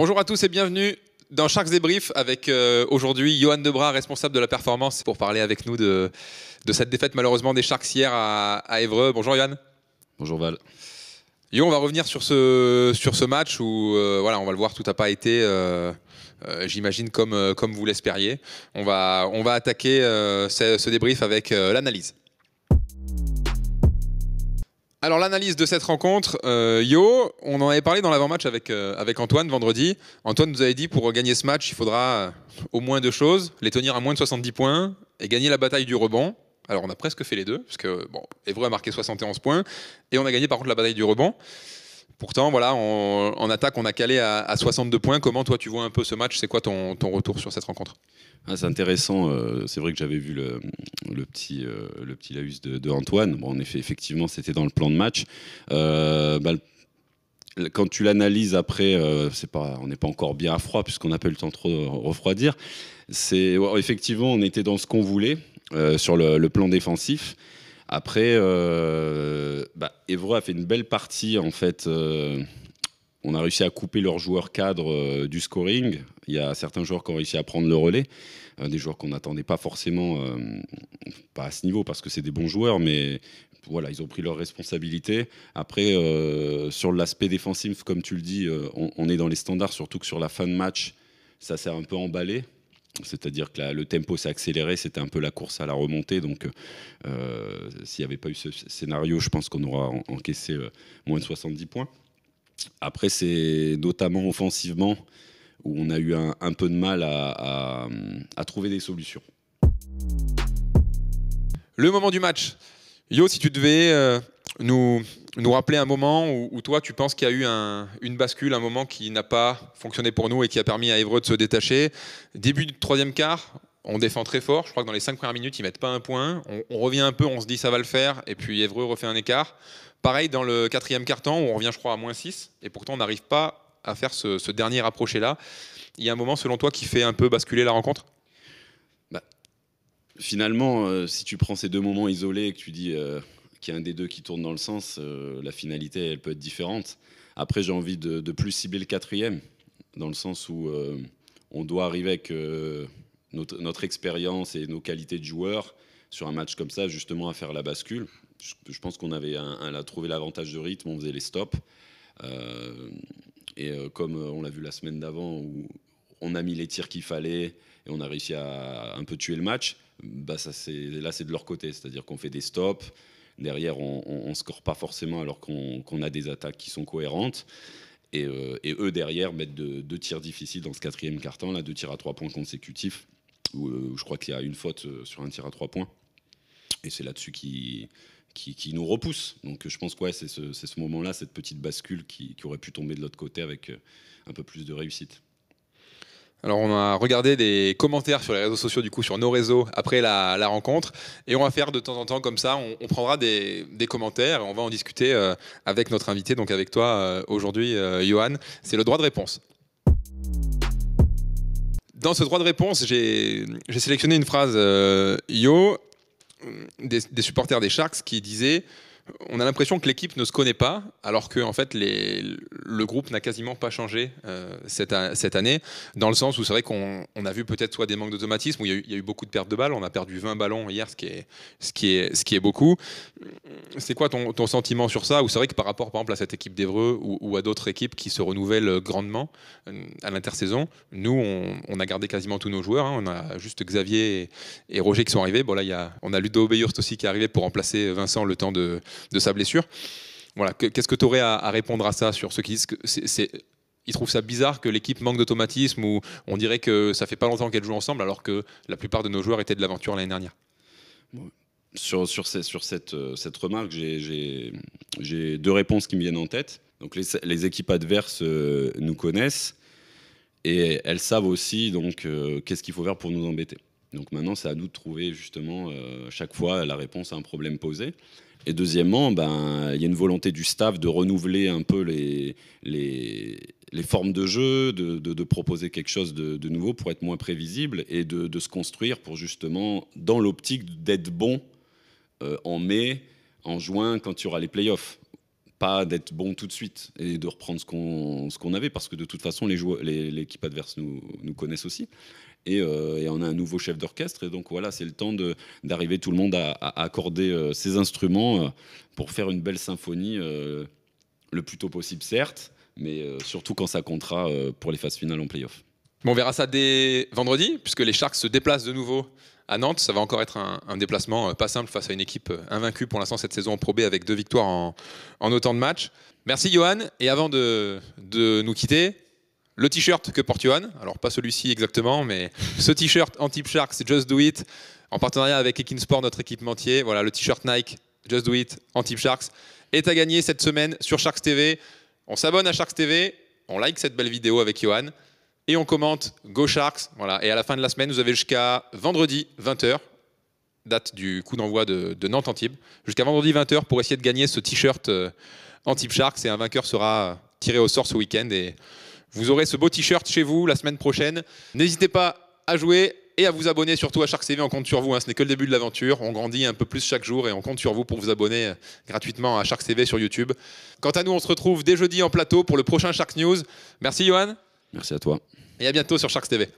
Bonjour à tous et bienvenue dans Sharks Débrief avec euh, aujourd'hui Johan Debras, responsable de la performance, pour parler avec nous de, de cette défaite malheureusement des Sharks hier à, à Évreux. Bonjour Johan. Bonjour Val. Yo, on va revenir sur ce, sur ce match où, euh, voilà, on va le voir, tout n'a pas été, euh, j'imagine, comme, comme vous l'espériez. On va, on va attaquer ce, débrief avec l'analyse. Alors l'analyse de cette rencontre, euh, Yo, on en avait parlé dans l'avant-match avec, euh, avec Antoine vendredi. Antoine nous avait dit pour gagner ce match, il faudra euh, au moins deux choses, les tenir à moins de 70 points et gagner la bataille du rebond. Alors on a presque fait les deux, parce que bon, Evreux a marqué 71 points, et on a gagné par contre la bataille du rebond. Pourtant, voilà, en attaque, on a calé à, 62 points. Comment toi, tu vois un peu ce match C'est quoi ton, retour sur cette rencontre ah, C'est intéressant. Euh, c'est vrai que j'avais vu le, petit, euh, le petit laus de, Antoine. en effet, effectivement, c'était dans le plan de match. Euh, bah, quand tu l'analyses après, c'est pas, on n'est pas encore bien à froid puisqu'on n'a pas eu le temps de refroidir. C'est effectivement, on était dans ce qu'on voulait sur le, plan défensif. Après, Evreux a fait une belle partie en fait. Euh, on a réussi à couper leurs joueurs cadres euh, du scoring. Il y a certains joueurs qui ont réussi à prendre le relais, euh, des joueurs qu'on n'attendait pas forcément, pas à ce niveau parce que c'est des bons joueurs, mais voilà, ils ont pris leurs responsabilités. Après, sur l'aspect défensif, comme tu le dis, on, on, est dans les standards, surtout que sur la fin de match, ça s'est un peu emballé. C'est-à-dire que le tempo s'est accéléré, c'était un peu la course à la remontée. Donc, euh, s'il n'y avait pas eu ce scénario, je pense qu'on aura encaissé euh, moins de 70 points. Après, c'est notamment offensivement où on a eu un, peu de mal à, trouver des solutions. Le moment du match. Yo, si tu devais euh, nous, rappeler un moment où, toi, tu penses qu'il y a eu une bascule, un moment qui n'a pas fonctionné pour nous et qui a permis à Evreux de se détacher. Début du troisième quart, on défend très fort. Je crois que dans les cinq premières minutes, ils mettent pas un point. On, revient un peu, on se dit ça va le faire, et puis Evreux refait un écart. Pareil dans le quatrième quart-temps, on revient, je crois, à moins 6, et pourtant on n'arrive pas à faire ce, dernier rapproché-là. Il y a un moment, selon toi, qui fait un peu basculer la rencontre bah, Finalement, euh, si tu prends ces deux moments isolés et que tu dis euh, qu'il y un des deux qui tourne dans le sens, euh, la finalité, elle peut être différente. Après, j'ai envie de, plus cibler le quatrième, dans le sens où euh, on doit arriver avec euh, notre, expérience et nos qualités de joueur sur un match comme ça, justement, à faire la bascule. Je, pense qu'on avait un, trouvé l'avantage de rythme, on faisait les stops. et comme on l'a vu la semaine d'avant, où on a mis les tirs qu'il fallait et on a réussi à un peu tuer le match, bah ça, là c'est de leur côté, c'est-à-dire qu'on fait des stops, derrière, on ne score pas forcément alors qu'on a des attaques qui sont cohérentes. Et, euh, eux, derrière, mettent deux, tirs difficiles dans ce quatrième carton, là, deux tirs à trois points consécutifs, où, euh, je crois qu'il y a une faute euh, sur un tir à trois points. Et c'est là-dessus qui, qui, nous repousse. Donc je pense que c'est ce, moment-là, cette petite bascule qui aurait pu tomber de l'autre côté avec un peu plus de réussite. Alors on a regardé des commentaires sur les réseaux sociaux du coup sur nos réseaux après la, rencontre et on va faire de temps en temps comme ça, on, prendra des, commentaires et on va en discuter euh, avec notre invité, donc avec toi euh, aujourd'hui euh, Johan. C'est le droit de réponse. Dans ce droit de réponse, j'ai sélectionné une phrase Yo des, des, supporters des Sharks qui disait on a l'impression que l'équipe ne se connaît pas, alors que en fait le groupe n'a quasiment pas changé euh, cette, année, dans le sens où c'est vrai qu'on a vu peut-être soit des manques d'automatisme, où il y, a eu, beaucoup de pertes de balles, on a perdu 20 ballons hier, ce qui est, ce qui ce qui est beaucoup c'est quoi ton, sentiment sur ça Ou c'est vrai que par rapport, par exemple, à cette équipe d'Evreux ou, à d'autres équipes qui se renouvellent euh, grandement euh, à l'intersaison, nous, on, a gardé quasiment tous nos joueurs. Hein. on a juste Xavier et, Roger qui sont arrivés. Bon, là, on a Ludo Beyurst aussi qui est arrivé pour remplacer Vincent le temps de, sa blessure. Voilà, qu'est-ce que tu aurais à, répondre à ça sur ceux qui disent que c'est ils trouvent ça bizarre que l'équipe manque d'automatisme ou on dirait que ça fait pas longtemps qu'elle joue ensemble alors que la plupart de nos joueurs étaient de l'aventure l'année dernière sur, sur, sur cette, euh, cette remarque, j'ai deux réponses qui me viennent en tête. Donc les, équipes adverses euh, nous connaissent et elles savent aussi donc euh, qu'est-ce qu'il faut faire pour nous embêter. Donc maintenant, c'est à nous de trouver justement chaque fois la réponse à un problème posé. Et deuxièmement, ben, il y a une volonté du staff de renouveler un peu les, les, les formes de jeu, de, de, proposer quelque chose de, de, nouveau pour être moins prévisible et de, se construire pour justement, dans l'optique d'être bon euh, en mai, en juin, quand il y aura les playoffs pas d'être bon tout de suite et de reprendre ce qu'on avait parce que de toute façon les l'équipe adverse nous, nous connaissent aussi et, euh, et, on a un nouveau chef d'orchestre et donc voilà c'est le temps d'arriver tout le monde à, accorder euh, ses instruments pour faire une belle symphonie le plus tôt possible certes mais surtout quand ça comptera pour les phases finales en playoff. Bon, on verra ça dès vendredi puisque les Sharks se déplacent de nouveau à Nantes, ça va encore être un, déplacement euh, pas simple face à une équipe euh, invaincue pour l'instant cette saison en Pro B avec deux victoires en, autant de matchs. Merci Johan. Et avant de, nous quitter, le t-shirt que porte Johan, alors pas celui-ci exactement, mais ce t-shirt anti Sharks Just Do It, en partenariat avec Ekinsport, notre équipementier. Voilà, le t-shirt Nike, Just Do It, anti Sharks, est à gagner cette semaine sur Sharks TV. On s'abonne à Sharks TV, on like cette belle vidéo avec Johan et on commente Go Sharks. Voilà. Et à la fin de la semaine, vous avez jusqu'à vendredi 20h, date du coup d'envoi de, Nantes Antibes, jusqu'à vendredi 20h pour essayer de gagner ce t-shirt euh, Antibes Sharks. Et un vainqueur sera tiré au sort ce week-end. Et vous aurez ce beau t-shirt chez vous la semaine prochaine. N'hésitez pas à jouer et à vous abonner surtout à Sharks CV, On compte sur vous. Hein. Ce n'est que le début de l'aventure. On grandit un peu plus chaque jour et on compte sur vous pour vous abonner euh, gratuitement à Shark CV sur YouTube. Quant à nous, on se retrouve dès jeudi en plateau pour le prochain Shark News. Merci, Johan. Merci à toi. Et à bientôt sur Sharks TV.